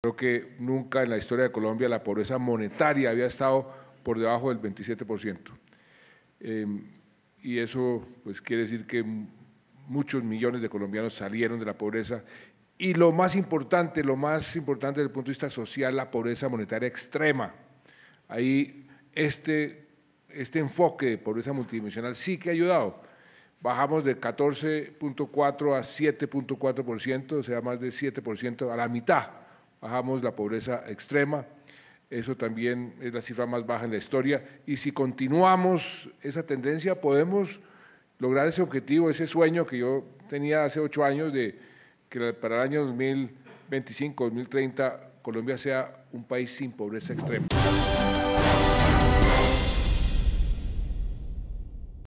Creo que nunca en la historia de Colombia la pobreza monetaria había estado por debajo del 27%. Em, y eso pues, quiere decir que muchos millones de colombianos salieron de la pobreza. Y lo más importante, lo más importante desde el punto de vista social, la pobreza monetaria extrema. Ahí este, este enfoque de pobreza multidimensional sí que ha ayudado. Bajamos de 14.4 a 7.4%, o sea, más de 7% a la mitad bajamos la pobreza extrema, eso también es la cifra más baja en la historia, y si continuamos esa tendencia podemos lograr ese objetivo, ese sueño que yo tenía hace ocho años de que para el año 2025, 2030, Colombia sea un país sin pobreza extrema.